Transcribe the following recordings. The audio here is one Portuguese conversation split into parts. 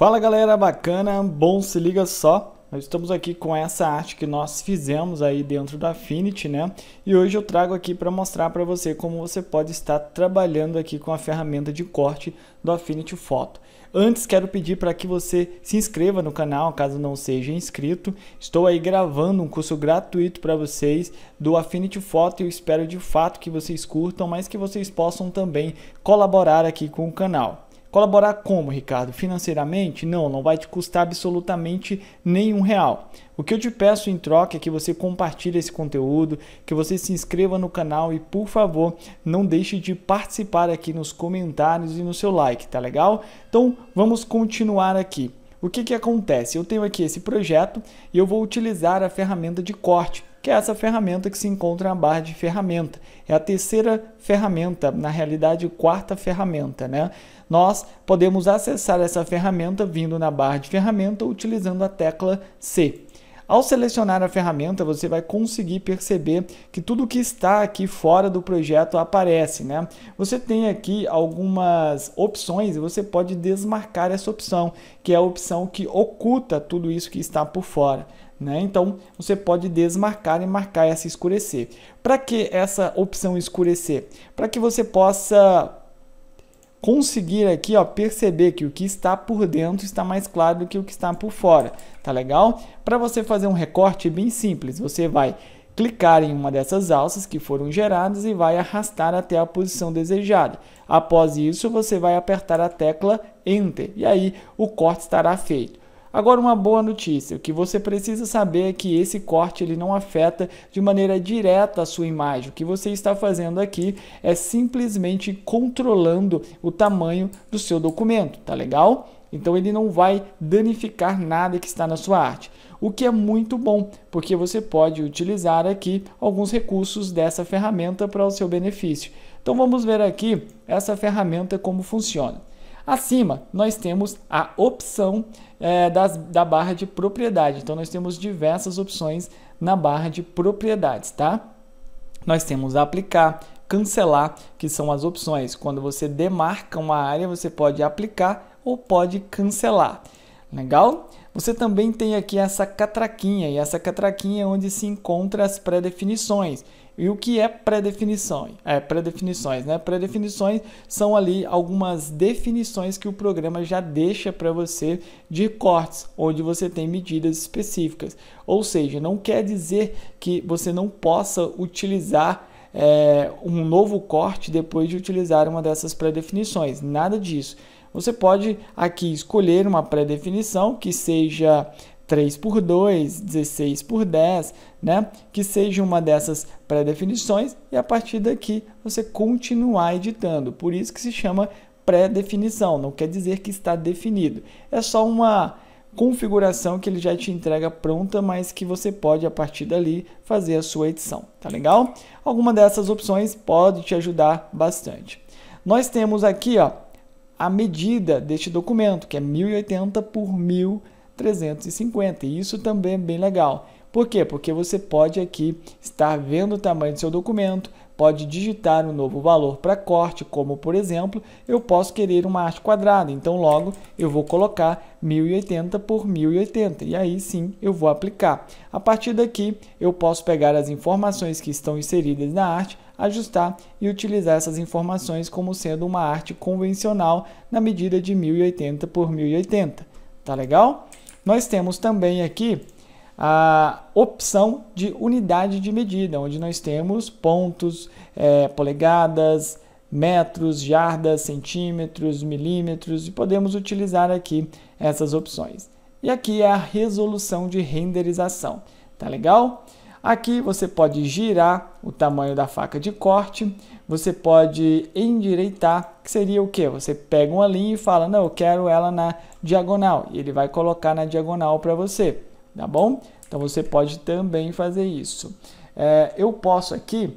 Fala galera bacana, bom, se liga só. Nós estamos aqui com essa arte que nós fizemos aí dentro do Affinity, né? E hoje eu trago aqui para mostrar para você como você pode estar trabalhando aqui com a ferramenta de corte do Affinity Photo. Antes quero pedir para que você se inscreva no canal, caso não seja inscrito. Estou aí gravando um curso gratuito para vocês do Affinity Photo e eu espero de fato que vocês curtam, mas que vocês possam também colaborar aqui com o canal. Colaborar como, Ricardo? Financeiramente? Não, não vai te custar absolutamente nenhum real. O que eu te peço em troca é que você compartilhe esse conteúdo, que você se inscreva no canal e, por favor, não deixe de participar aqui nos comentários e no seu like, tá legal? Então, vamos continuar aqui. O que, que acontece? Eu tenho aqui esse projeto e eu vou utilizar a ferramenta de corte que é essa ferramenta que se encontra na barra de ferramenta. É a terceira ferramenta, na realidade, quarta ferramenta, né? Nós podemos acessar essa ferramenta vindo na barra de ferramenta utilizando a tecla C. Ao selecionar a ferramenta, você vai conseguir perceber que tudo que está aqui fora do projeto aparece, né? Você tem aqui algumas opções e você pode desmarcar essa opção, que é a opção que oculta tudo isso que está por fora. Né? Então você pode desmarcar e marcar essa escurecer. Para que essa opção escurecer? Para que você possa conseguir aqui ó, perceber que o que está por dentro está mais claro do que o que está por fora. Tá legal? Para você fazer um recorte bem simples, você vai clicar em uma dessas alças que foram geradas e vai arrastar até a posição desejada. Após isso, você vai apertar a tecla Enter e aí o corte estará feito. Agora uma boa notícia, o que você precisa saber é que esse corte ele não afeta de maneira direta a sua imagem. O que você está fazendo aqui é simplesmente controlando o tamanho do seu documento, tá legal? Então ele não vai danificar nada que está na sua arte, o que é muito bom, porque você pode utilizar aqui alguns recursos dessa ferramenta para o seu benefício. Então vamos ver aqui essa ferramenta como funciona. Acima, nós temos a opção é, das, da barra de propriedade. Então, nós temos diversas opções na barra de propriedades, tá? Nós temos aplicar, cancelar, que são as opções. Quando você demarca uma área, você pode aplicar ou pode cancelar. Legal? Você também tem aqui essa catraquinha, e essa catraquinha é onde se encontram as pré-definições. E o que é pré-definições? É, pré-definições, né? Pré-definições são ali algumas definições que o programa já deixa para você de cortes, onde você tem medidas específicas. Ou seja, não quer dizer que você não possa utilizar é, um novo corte depois de utilizar uma dessas pré-definições. Nada disso. Você pode aqui escolher uma pré-definição que seja 3 por 2, 16 por 10, né? que seja uma dessas pré-definições e a partir daqui você continuar editando. Por isso que se chama pré-definição, não quer dizer que está definido. É só uma configuração que ele já te entrega pronta, mas que você pode a partir dali fazer a sua edição, tá legal? Alguma dessas opções pode te ajudar bastante. Nós temos aqui, ó, a medida deste documento, que é 1080 por 1080 350. E isso também é bem legal. Por quê? Porque você pode aqui estar vendo o tamanho do seu documento, pode digitar um novo valor para corte, como por exemplo, eu posso querer uma arte quadrada, então logo eu vou colocar 1080 por 1080 e aí sim eu vou aplicar. A partir daqui eu posso pegar as informações que estão inseridas na arte, ajustar e utilizar essas informações como sendo uma arte convencional na medida de 1080 por 1080. Tá legal? Nós temos também aqui a opção de unidade de medida, onde nós temos pontos, é, polegadas, metros, jardas, centímetros, milímetros e podemos utilizar aqui essas opções. E aqui é a resolução de renderização, tá legal? Aqui você pode girar o tamanho da faca de corte, você pode endireitar, que seria o que? Você pega uma linha e fala, não, eu quero ela na diagonal, e ele vai colocar na diagonal para você, tá bom? Então você pode também fazer isso. É, eu posso aqui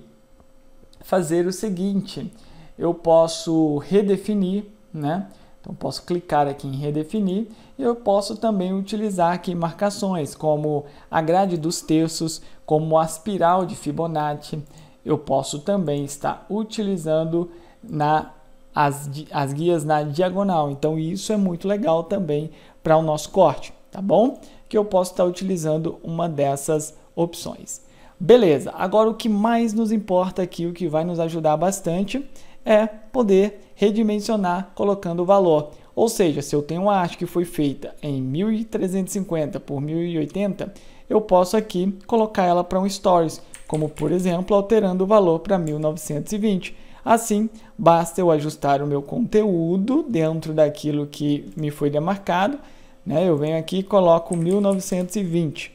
fazer o seguinte, eu posso redefinir, né? Então posso clicar aqui em redefinir e eu posso também utilizar aqui marcações como a grade dos terços, como a espiral de Fibonacci. Eu posso também estar utilizando na, as, as guias na diagonal. Então isso é muito legal também para o nosso corte, tá bom? Que eu posso estar utilizando uma dessas opções. Beleza, agora o que mais nos importa aqui, o que vai nos ajudar bastante é poder redimensionar colocando o valor. Ou seja, se eu tenho uma arte que foi feita em 1350 por 1080, eu posso aqui colocar ela para um stories, como por exemplo alterando o valor para 1920. Assim, basta eu ajustar o meu conteúdo dentro daquilo que me foi demarcado. Né? Eu venho aqui e coloco 1920.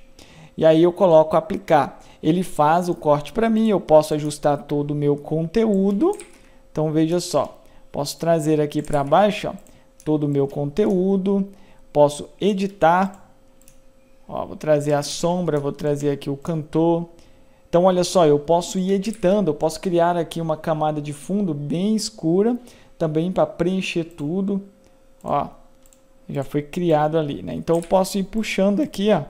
E aí eu coloco aplicar. Ele faz o corte para mim, eu posso ajustar todo o meu conteúdo então veja só, posso trazer aqui para baixo ó, todo o meu conteúdo, posso editar, ó, vou trazer a sombra, vou trazer aqui o cantor. Então olha só, eu posso ir editando, eu posso criar aqui uma camada de fundo bem escura, também para preencher tudo, ó, já foi criado ali, né? Então eu posso ir puxando aqui, ó,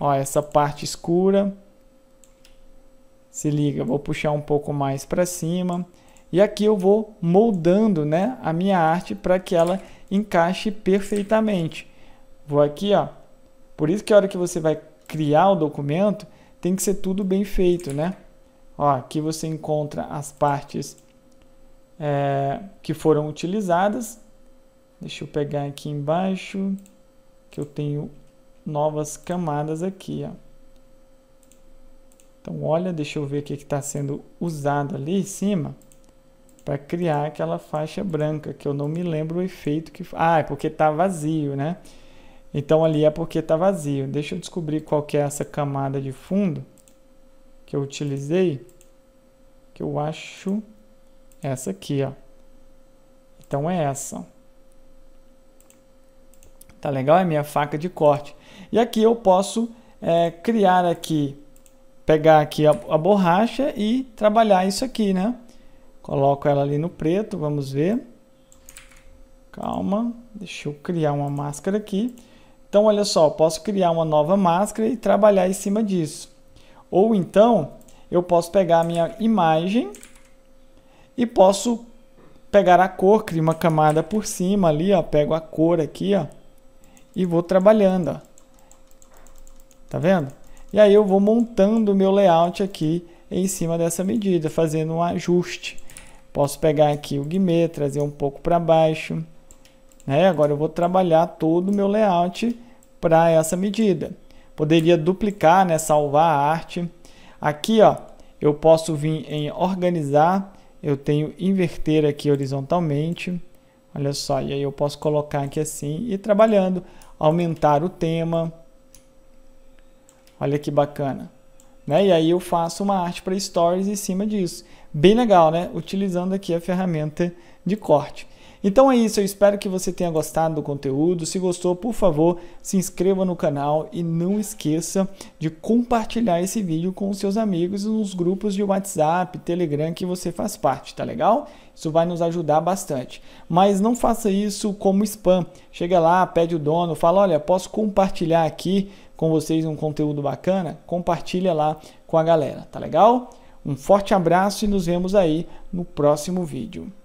ó essa parte escura, se liga, vou puxar um pouco mais para cima. E aqui eu vou moldando né, a minha arte para que ela encaixe perfeitamente. Vou aqui, ó. Por isso que a hora que você vai criar o documento, tem que ser tudo bem feito, né? Ó, aqui você encontra as partes é, que foram utilizadas. Deixa eu pegar aqui embaixo, que eu tenho novas camadas aqui, ó. Então, olha, deixa eu ver o que está sendo usado ali em cima para criar aquela faixa branca, que eu não me lembro o efeito que... Ah, é porque está vazio, né? Então, ali é porque está vazio. Deixa eu descobrir qual que é essa camada de fundo que eu utilizei, que eu acho essa aqui, ó. Então, é essa, Tá legal? É minha faca de corte. E aqui eu posso é, criar aqui pegar aqui a, a borracha e trabalhar isso aqui, né? Coloco ela ali no preto, vamos ver. Calma, deixa eu criar uma máscara aqui. Então, olha só, posso criar uma nova máscara e trabalhar em cima disso. Ou então, eu posso pegar a minha imagem e posso pegar a cor, criar uma camada por cima ali, ó, pego a cor aqui, ó, e vou trabalhando, ó. Tá vendo? E aí eu vou montando o meu layout aqui em cima dessa medida, fazendo um ajuste. Posso pegar aqui o guimê, trazer um pouco para baixo. Né? Agora eu vou trabalhar todo o meu layout para essa medida. Poderia duplicar, né? salvar a arte. Aqui ó, eu posso vir em organizar, eu tenho inverter aqui horizontalmente. Olha só, e aí eu posso colocar aqui assim e trabalhando, aumentar o tema, Olha que bacana. Né? E aí eu faço uma arte para stories em cima disso. Bem legal, né? Utilizando aqui a ferramenta de corte. Então é isso, eu espero que você tenha gostado do conteúdo. Se gostou, por favor, se inscreva no canal e não esqueça de compartilhar esse vídeo com seus amigos nos grupos de WhatsApp, Telegram que você faz parte, tá legal? Isso vai nos ajudar bastante. Mas não faça isso como spam. Chega lá, pede o dono, fala: "Olha, posso compartilhar aqui com vocês um conteúdo bacana?" Compartilha lá com a galera, tá legal? Um forte abraço e nos vemos aí no próximo vídeo.